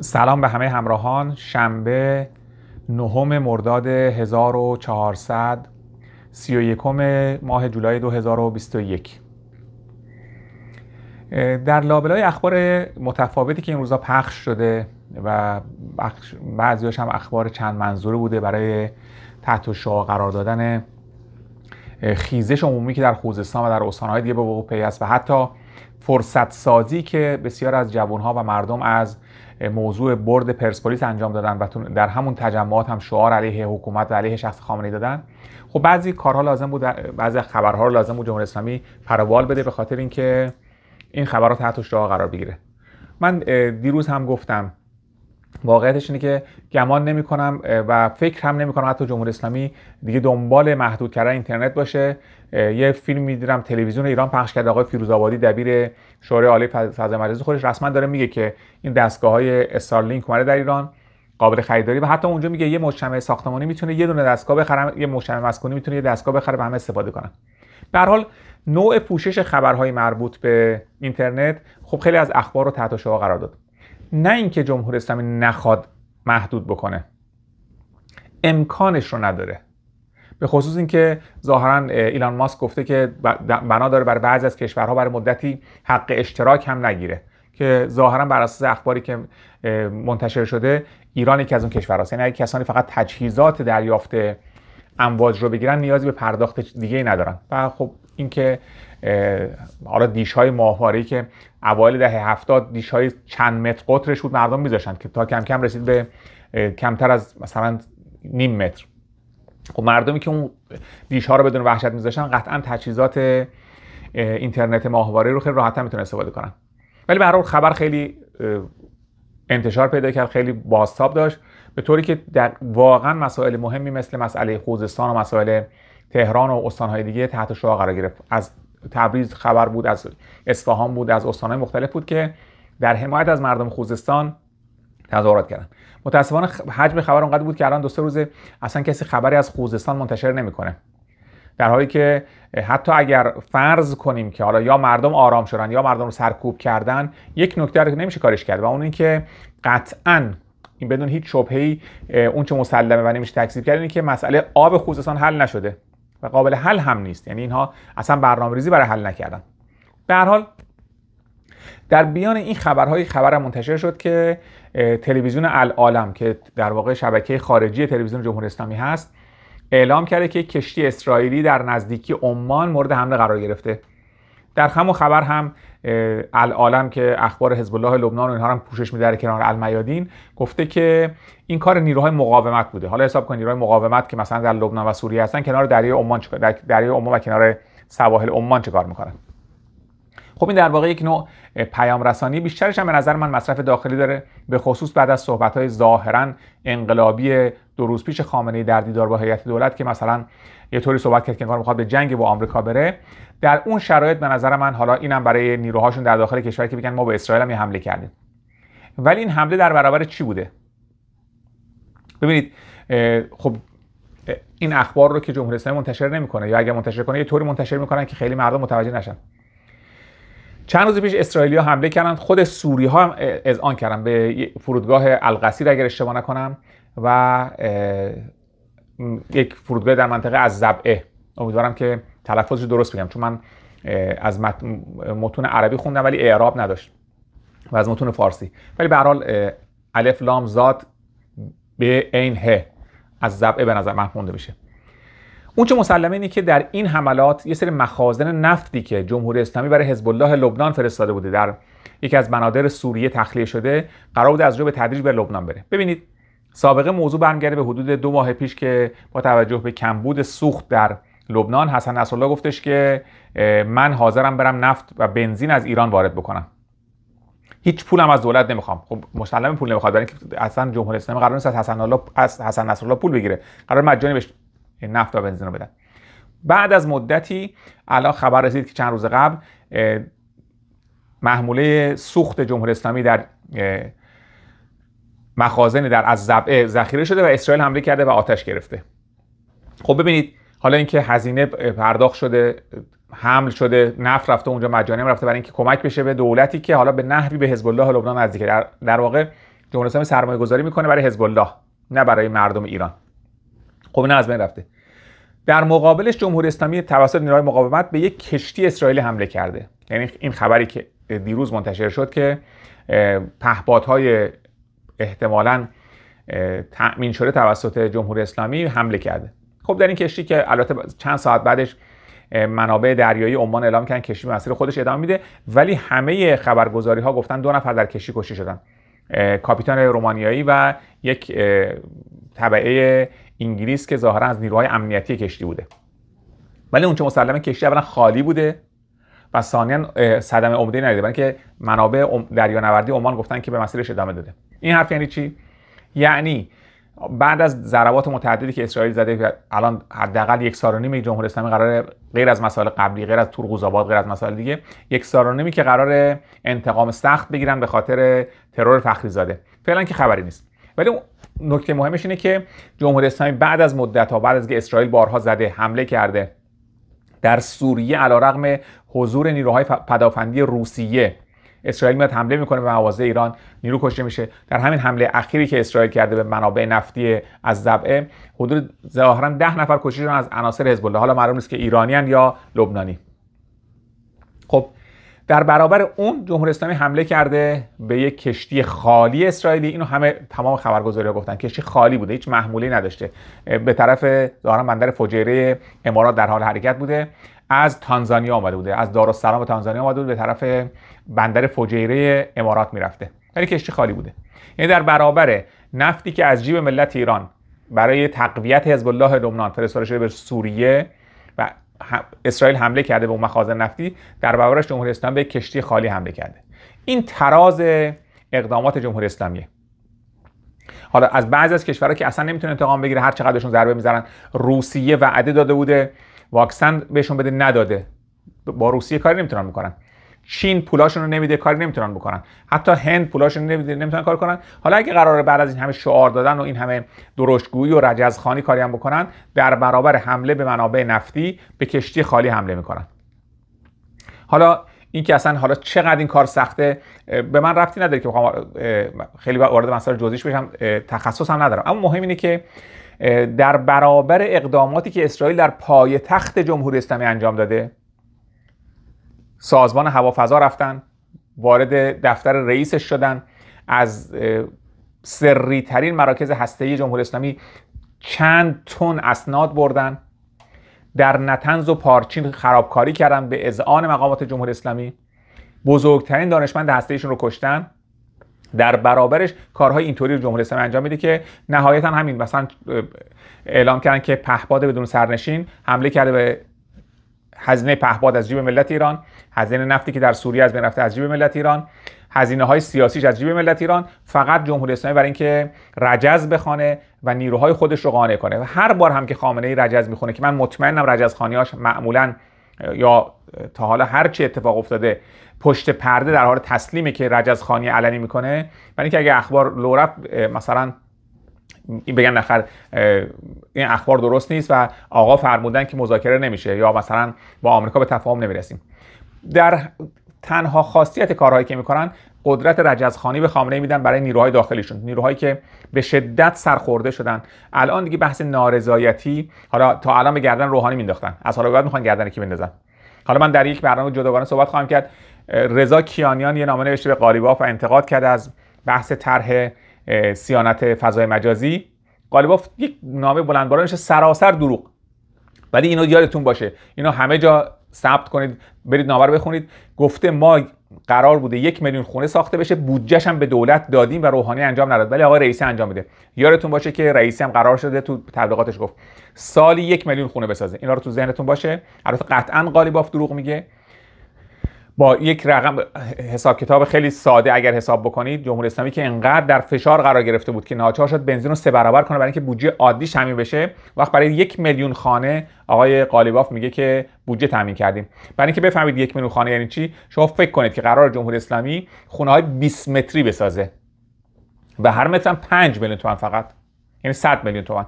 سلام به همه همراهان شنبه نهم مرداد 1400 31 ماه جولای 2021 در لابلای اخبار متفاوتی که این روزا پخش شده و بعضیاش هم اخبار چند منظوره بوده برای تحت و شعا قرار دادن خیزش عمومی که در خوزستان و در استانهای دیگه به وقوع پیست و حتی فرصت سازی که بسیار از جوانها و مردم از موضوع برد پرسپولیس انجام دادن و در همون تجمعات هم شعار علیه حکومت و علیه شخص خامنه‌ای دادن خب بعضی کارها لازم بود بعضی خبرها رو لازم بود جمهوری اسلامی پروال بده به خاطر اینکه این خبرها تحت شعار قرار بگیره من دیروز هم گفتم واقعیتش اینه که گمان نمی کنم و فکر هم نمی کنم حتی جمهوری اسلامی دیگه دنبال محدود کردن اینترنت باشه یه فیلم می دیرم تلویزیون ایران پخش کرده آقای فیروزآبادی دبیر شورای عالی فضای مجازی خودش رسما داره میگه که این دستگاه های استارلینک اومده در ایران قابل خریداری و حتی اونجا میگه یه مجتمع ساختمانی میتونه یه دونه دستگاه بخره یه مجتمع مسکونی میتونه یه دستگاه بخره و همه استفاده کنن به حال نوع پوشش خبرهای مربوط به اینترنت خب خیلی از اخبار رو تحت شعار قرار داد نه اینکه جمهور اسلامی نخواد محدود بکنه امکانش رو نداره به خصوص اینکه ظاهرا ایلان ماسک گفته که بنا داره بر بعضی از کشورها برای مدتی حق اشتراک هم نگیره که ظاهرا بر اساس اخباری که منتشر شده ایران یکی از اون کشورهاست یعنی اگه کسانی فقط تجهیزات دریافت امواج رو بگیرن نیازی به پرداخت دیگه ندارن و خب اینکه حالا دیش های ماهواره که اوایل دهه 70 دیش های چند متر قطرش بود مردم میذاشتن که تا کم کم رسید به کمتر از مثلا نیم متر خب مردمی که اون دیش ها رو بدون وحشت میذاشتن قطعا تجهیزات اینترنت ماهواره رو خیلی راحت میتونن استفاده کنن ولی به خبر خیلی انتشار پیدا کرد خیلی بازتاب داشت به طوری که در واقعا مسائل مهمی مثل مسئله خوزستان و مسائل تهران و استانهای دیگه تحت شعا قرار گرفت از تبریز خبر بود از اصفهان بود از استانهای مختلف بود که در حمایت از مردم خوزستان تظاهرات کردن متاسفانه حجم خبر اونقدر بود که الان دو سه روز اصلا کسی خبری از خوزستان منتشر نمیکنه در حالی که حتی اگر فرض کنیم که حالا یا مردم آرام شدن یا مردم رو سرکوب کردن یک نکته رو نمیشه کارش کرد و اون این قطعا این بدون هیچ شبهه‌ای اون چه مسلمه و نمیشه تکذیب کرد اینه که مسئله آب خوزستان حل نشده و قابل حل هم نیست یعنی اینها اصلا برنامه ریزی برای حل نکردن به هر حال در بیان این خبرهای خبر منتشر شد که تلویزیون العالم که در واقع شبکه خارجی تلویزیون جمهوری اسلامی هست اعلام کرده که کشتی اسرائیلی در نزدیکی عمان مورد حمله قرار گرفته در و خبر هم العالم که اخبار حزب الله لبنان و اینها هم پوشش میده کنار المیادین گفته که این کار نیروهای مقاومت بوده حالا حساب کن نیروهای مقاومت که مثلا در لبنان و سوریه هستن کنار دریای عمان در دریای عمان و کنار سواحل عمان چه کار میکنن خب این در واقع یک نوع پیام رسانی بیشترش هم به نظر من مصرف داخلی داره به خصوص بعد از صحبت های ظاهرا انقلابی دو روز پیش ای در دیدار با هیئت دولت که مثلا یه طوری صحبت کرد که انگار میخواد به جنگ با آمریکا بره در اون شرایط به نظر من حالا اینم برای نیروهاشون در داخل کشور که بگن ما به اسرائیل هم حمله کردیم ولی این حمله در برابر چی بوده ببینید خب این اخبار رو که جمهوری اسلامی منتشر نمیکنه یا اگه منتشر کنه یه طوری منتشر میکنن که خیلی مردم متوجه نشن چند روز پیش اسرائیلیا حمله کردن خود سوری ها هم اذعان کردن به فرودگاه القصیر اگر اشتباه نکنم و یک فرودگاه در منطقه از زبعه امیدوارم که تلفظش درست بگم چون من از متون عربی خوندم ولی اعراب نداشت و از متون فارسی ولی به حال الف لام زاد به عین ه از زبعه به نظر من خونده بشه اون چه مسلمه اینه که در این حملات یه سری مخازن نفتی که جمهوری اسلامی برای حزب الله لبنان فرستاده بوده در یکی از بنادر سوریه تخلیه شده قرار بوده از جو به تدریج به لبنان بره ببینید سابقه موضوع برمیگرده به حدود دو ماه پیش که با توجه به کمبود سوخت در لبنان حسن نصرالله گفتش که من حاضرم برم نفت و بنزین از ایران وارد بکنم هیچ پولم از دولت نمیخوام خب مسلمه پول نمیخواد برای اینکه اصلا جمهوری اسلامی قرار نیست از حسن الله از حسن نصرالله پول بگیره قرار مجانی بهش نفت و بنزین رو بدن بعد از مدتی الان خبر رسید که چند روز قبل محموله سوخت جمهوری اسلامی در مخازن در از زبعه ذخیره شده و اسرائیل حمله کرده و آتش گرفته خب ببینید حالا اینکه هزینه پرداخت شده حمل شده نفت رفته اونجا مجانی رفته برای اینکه کمک بشه به دولتی که حالا به نحوی به حزب الله لبنان نزدیکه در, در واقع جمهوری اسلامی سرمایه گذاری میکنه برای حزب الله نه برای مردم ایران خب نه از بین رفته در مقابلش جمهوری اسلامی توسط نیروهای مقاومت به یک کشتی اسرائیلی حمله کرده یعنی این خبری که دیروز منتشر شد که پهپادهای احتمالا تأمین شده توسط جمهوری اسلامی حمله کرده خب در این کشتی که البته چند ساعت بعدش منابع دریایی عمان اعلام کردن کشتی مسیر خودش ادامه میده ولی همه خبرگزاری ها گفتن دو نفر در کشتی کشته شدن کاپیتان رومانیایی و یک طبعه انگلیس که ظاهرا از نیروهای امنیتی کشتی بوده ولی اونچه مسلمه کشتی اولا خالی بوده و ثانیا صدم عمده نریده برای که منابع دریانوردی عمان گفتن که به مسیرش ادامه داده این حرف یعنی چی یعنی بعد از ضربات متعددی که اسرائیل زده الان حداقل یک سال و نیم جمهوری اسلامی قرار غیر از مسائل قبلی غیر از تور آباد غیر از مسائل دیگه یک سال و نیمی که قرار انتقام سخت بگیرن به خاطر ترور فخری زاده فعلا که خبری نیست ولی نکته مهمش اینه که جمهوری اسلامی بعد از مدت ها بعد از اسرائیل بارها زده حمله کرده در سوریه علیرغم حضور نیروهای پدافندی روسیه اسرائیل میاد حمله میکنه به مواضع ایران نیرو کشته میشه در همین حمله اخیری که اسرائیل کرده به منابع نفتی از ضبعه حدود ظاهرا ده نفر کشته شدن از عناصر حزب الله حالا معلوم نیست که ایرانیان یا لبنانی خب در برابر اون جمهوری اسلامی حمله کرده به یک کشتی خالی اسرائیلی اینو همه تمام ها گفتن کشتی خالی بوده هیچ محمولی نداشته به طرف ظاهرا بندر فجیره امارات در حال حرکت بوده از تانزانیا آمده بوده از دارالسلام تانزانیا آمده بوده به طرف بندر فجیره امارات میرفته ولی کشتی خالی بوده یعنی در برابر نفتی که از جیب ملت ایران برای تقویت حزب الله لبنان فرستاده شده به سوریه اسرائیل حمله کرده به اون مخازن نفتی در برابرش جمهوری اسلامی به کشتی خالی حمله کرده این تراز اقدامات جمهوری اسلامیه حالا از بعضی از کشورها که اصلا نمیتونه انتقام بگیره هر چقدرشون ضربه میزنن روسیه وعده داده بوده واکسن بهشون بده نداده با روسیه کاری نمیتونن میکنن چین پولاشون رو نمیده کاری نمیتونن بکنن حتی هند پولاشون نمیده نمیتونن کار کنن حالا اگه قراره بعد از این همه شعار دادن و این همه درشتگویی و رجزخانی کاری هم بکنن در برابر حمله به منابع نفتی به کشتی خالی حمله میکنن حالا این که اصلا حالا چقدر این کار سخته به من ربطی نداره که بخوام خیلی وارد مسائل جزئیش بشم تخصص هم ندارم اما مهم اینه که در برابر اقداماتی که اسرائیل در پایتخت جمهوری اسلامی انجام داده سازمان هوافضا رفتن وارد دفتر رئیسش شدن از سری ترین مراکز هسته‌ای جمهوری اسلامی چند تن اسناد بردن در نتنز و پارچین خرابکاری کردن به اذعان مقامات جمهوری اسلامی بزرگترین دانشمند هسته‌ایشون رو کشتن در برابرش کارهای اینطوری رو جمهوری اسلامی انجام میده که نهایتا همین مثلا اعلام کردن که پهپاد بدون سرنشین حمله کرده به هزینه پهباد از جیب ملت ایران هزینه نفتی که در سوریه از بین رفته از جیب ملت ایران هزینه های سیاسیش از جیب ملت ایران فقط جمهوری اسلامی برای اینکه رجز بخانه و نیروهای خودش رو قانع کنه و هر بار هم که خامنه ای رجز میخونه که من مطمئنم رجز خانیاش معمولا یا تا حالا هر چی اتفاق افتاده پشت پرده در حال تسلیمه که رجز خانی علنی میکنه و اینکه اگه اخبار لورا مثلا این بگن نخر این اخبار درست نیست و آقا فرمودن که مذاکره نمیشه یا مثلا با آمریکا به تفاهم نمیرسیم در تنها خاصیت کارهایی که میکنن قدرت رجزخانی به خامنه میدن برای نیروهای داخلیشون نیروهایی که به شدت سرخورده شدن الان دیگه بحث نارضایتی حالا تا الان به گردن روحانی مینداختن از حالا بعد میخوان گردن کی بندازن حالا من در یک برنامه جداگانه صحبت خواهم کرد رضا کیانیان یه نامه نوشته به قالیباف و انتقاد کرده از بحث طرح سیانت فضای مجازی قالیباف یک نامه بلندبارانش سراسر دروغ ولی اینو یادتون باشه اینا همه جا ثبت کنید برید نامه رو بخونید گفته ما قرار بوده یک میلیون خونه ساخته بشه بودجهش هم به دولت دادیم و روحانی انجام نداد ولی آقای رئیسی انجام میده یادتون باشه که رئیسی هم قرار شده تو تبلیغاتش گفت سالی یک میلیون خونه بسازه اینا رو تو ذهنتون باشه البته قطعا قالیباف دروغ میگه با یک رقم حساب کتاب خیلی ساده اگر حساب بکنید جمهوری اسلامی که انقدر در فشار قرار گرفته بود که ناچار شد بنزین رو سه برابر کنه برای اینکه بودجه عادی شمی بشه وقت برای یک میلیون خانه آقای قالیباف میگه که بودجه تامین کردیم برای اینکه بفهمید یک میلیون خانه یعنی چی شما فکر کنید که قرار جمهوری اسلامی خونه های 20 متری بسازه و هر مترم 5 میلیون تومن فقط یعنی 100 میلیون تومن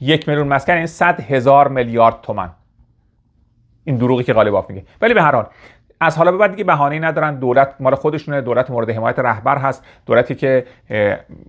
یک میلیون مسکن یعنی 100 هزار میلیارد تومن این دروغی که قالیباف میگه ولی به هر حال از حالا به بعد دیگه بهانه‌ای ندارن دولت مال خودشونه دولت مورد حمایت رهبر هست دولتی که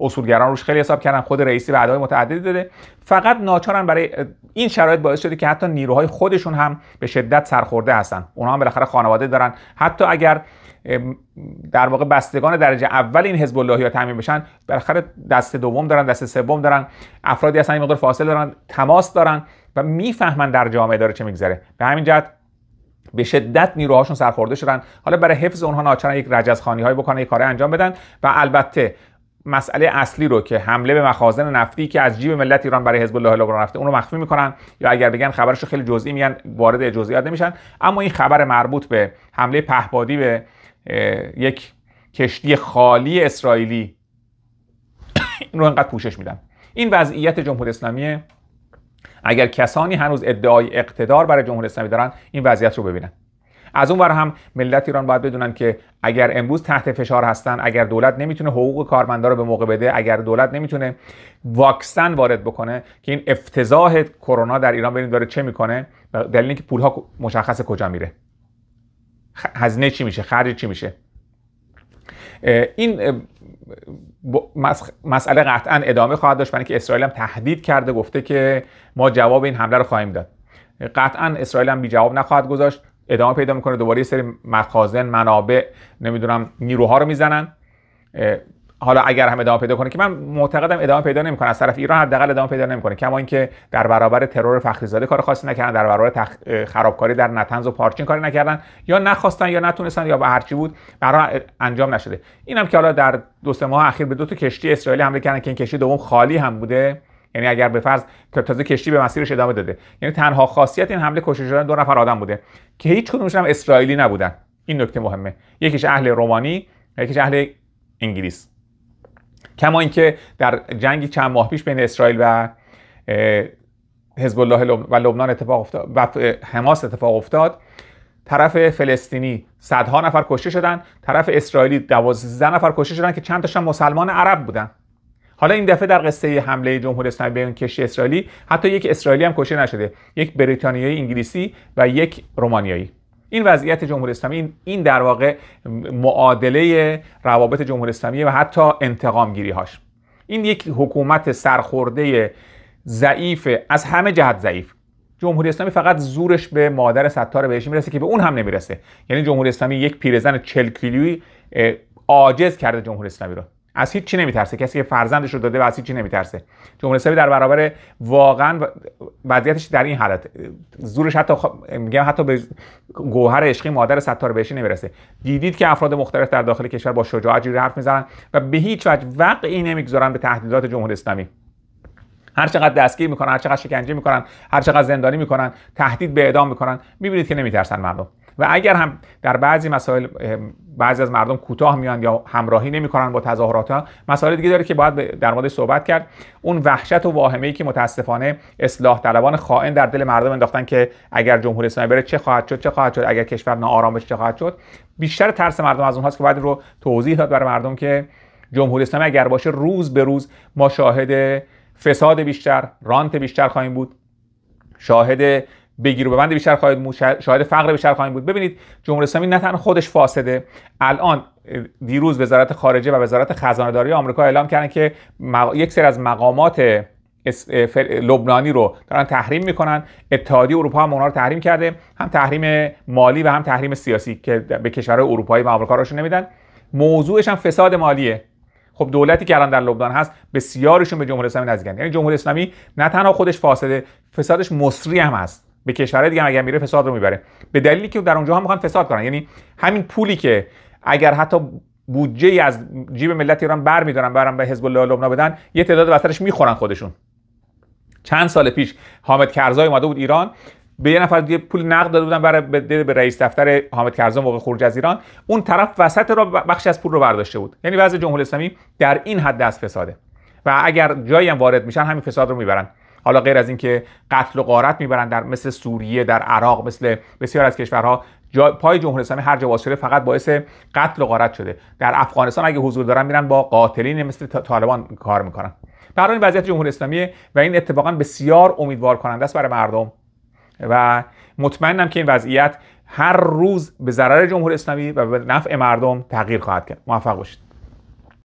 اصولگران روش خیلی حساب کردن خود رئیسی و ادای متعددی داده فقط ناچارن برای این شرایط باعث شده که حتی نیروهای خودشون هم به شدت سرخورده هستن اونها هم بالاخره خانواده دارن حتی اگر در واقع بستگان درجه اول این حزب اللهی ها تعمین بشن بالاخره دست دوم دارن دست سوم دارن افرادی هستن این مقدار فاصله دارن تماس دارن و میفهمن در جامعه داره چه میگذره به همین جهت به شدت نیروهاشون سرخورده شدن حالا برای حفظ اونها ناچارن یک رجزخانی های بکنه یک کار انجام بدن و البته مسئله اصلی رو که حمله به مخازن نفتی که از جیب ملت ایران برای حزب الله لبنان رفته اون رو مخفی میکنن یا اگر بگن خبرش رو خیلی جزئی میگن وارد جزئیات نمیشن اما این خبر مربوط به حمله پهپادی به یک کشتی خالی اسرائیلی این رو انقدر پوشش میدن این وضعیت جمهوری اسلامی اگر کسانی هنوز ادعای اقتدار برای جمهوری اسلامی دارن این وضعیت رو ببینن از اون ور هم ملت ایران باید بدونن که اگر امروز تحت فشار هستن اگر دولت نمیتونه حقوق کارمندا رو به موقع بده اگر دولت نمیتونه واکسن وارد بکنه که این افتضاح کرونا در ایران ببینید داره چه میکنه دلیل اینکه پولها مشخص کجا میره هزینه چی میشه خرج چی میشه این مسئله قطعا ادامه خواهد داشت برای اینکه اسرائیل هم تهدید کرده گفته که ما جواب این حمله رو خواهیم داد قطعا اسرائیل هم بی جواب نخواهد گذاشت ادامه پیدا میکنه دوباره یه سری مخازن منابع نمیدونم نیروها رو میزنن حالا اگر هم ادامه پیدا کنه که من معتقدم ادامه پیدا نمیکنه از طرف ایران حداقل ادامه پیدا نمیکنه کما اینکه در برابر ترور فخری زاده کار خاصی نکردن در برابر تخ... خرابکاری در نتنز و پارچین کاری نکردن یا نخواستن یا نتونستن یا به هرچی بود برای انجام نشده اینم که حالا در دو سه ماه اخیر به دو تا کشتی اسرائیلی حمله کردن که این کشتی دوم خالی هم بوده یعنی اگر به فرض تازه کشتی به مسیرش ادامه داده یعنی تنها خاصیت این حمله کشته شدن دو نفر آدم بوده که هیچ کدومشون هم اسرائیلی نبودن این نکته مهمه یکیش اهل رومانی یکیش اهل انگلیس کما اینکه در جنگی چند ماه پیش بین اسرائیل و حزب الله و لبنان اتفاق افتاد و حماس اتفاق افتاد طرف فلسطینی صدها نفر کشته شدن طرف اسرائیلی دوازده نفر کشته شدن که چند تاشون مسلمان عرب بودن حالا این دفعه در قصه حمله جمهوری اسلامی به کشتی اسرائیلی حتی یک اسرائیلی هم کشته نشده یک بریتانیایی انگلیسی و یک رومانیایی این وضعیت جمهوری اسلامی این در واقع معادله روابط جمهوری اسلامی و حتی انتقام گیری هاش این یک حکومت سرخورده ضعیف از همه جهت ضعیف جمهوری اسلامی فقط زورش به مادر ستار بهش میرسه که به اون هم نمیرسه یعنی جمهوری اسلامی یک پیرزن 40 کیلویی عاجز کرده جمهوری اسلامی رو از هیچ چی نمیترسه کسی که فرزندش رو داده و از هیچ چی نمیترسه جمهوری اسلامی در برابر واقعا وضعیتش در این حالت زورش حتی خب- میگم حتی به گوهر عشقی مادر ستار بهشی نمیرسه دیدید که افراد مختلف در داخل کشور با شجاعت جوری حرف میزنن و به هیچ وجه وقعی نمیگذارن به تهدیدات جمهوری اسلامی هر چقدر دستگیر میکنن هر چقدر شکنجه میکنن هر چقدر زندانی میکنن تهدید به اعدام میکنن میبینید که نمیترسن مردم و اگر هم در بعضی مسائل بعضی از مردم کوتاه میان یا همراهی نمیکنن با تظاهرات ها مسائل دیگه داره که باید در موردش صحبت کرد اون وحشت و واهمه ای که متاسفانه اصلاح طلبان خائن در دل مردم انداختن که اگر جمهوری اسلامی بره چه خواهد شد چه خواهد شد اگر کشور ناآرام بشه چه خواهد شد بیشتر ترس مردم از اونهاست که باید رو توضیح داد برای مردم که جمهوری اسلامی اگر باشه روز به روز ما شاهد فساد بیشتر رانت بیشتر خواهیم بود شاهد بگیر و ببند بیشتر خواهید بود شاهد فقر بیشتر خواهید بود ببینید جمهوری اسلامی نه تنها خودش فاسده الان دیروز وزارت خارجه و وزارت خزانه داری آمریکا اعلام کردن که مق... یک سری از مقامات لبنانی رو دارن تحریم میکنن اتحادیه اروپا هم رو تحریم کرده هم تحریم مالی و هم تحریم سیاسی که به کشورهای اروپایی و آمریکا روشون نمیدن موضوعش هم فساد مالیه خب دولتی که الان در لبنان هست بسیارشون به جمهوری اسلامی نزدیکن یعنی جمهوری اسلامی نه تنها خودش فاسده فسادش مصری هم هست به کشورهای دیگه اگر میره فساد رو میبره به دلیلی که در اونجا هم میخوان فساد کنن یعنی همین پولی که اگر حتی بودجه ای از جیب ملت ایران برمیدارن برن به حزب الله لبنا بدن یه تعداد وسطش میخورن خودشون چند سال پیش حامد کرزای اومده بود ایران به یه نفر دیگه پول نقد داده بودن برای به, رئیس دفتر حامد کرزای موقع خروج از ایران اون طرف وسط را بخشی از پول رو برداشته بود یعنی وضع جمهوری اسلامی در این حد از فساده و اگر جایی هم وارد میشن همین فساد رو میبرن حالا غیر از اینکه قتل و قارت میبرن در مثل سوریه در عراق مثل بسیار از کشورها پای جمهوری اسلامی هر جا شده فقط باعث قتل و قارت شده در افغانستان اگه حضور دارن میرن با قاتلین مثل طالبان کار میکنن برای این وضعیت جمهوری اسلامی و این اتفاقا بسیار امیدوار کننده است برای مردم و مطمئنم که این وضعیت هر روز به ضرر جمهوری اسلامی و به نفع مردم تغییر خواهد کرد موفق باشید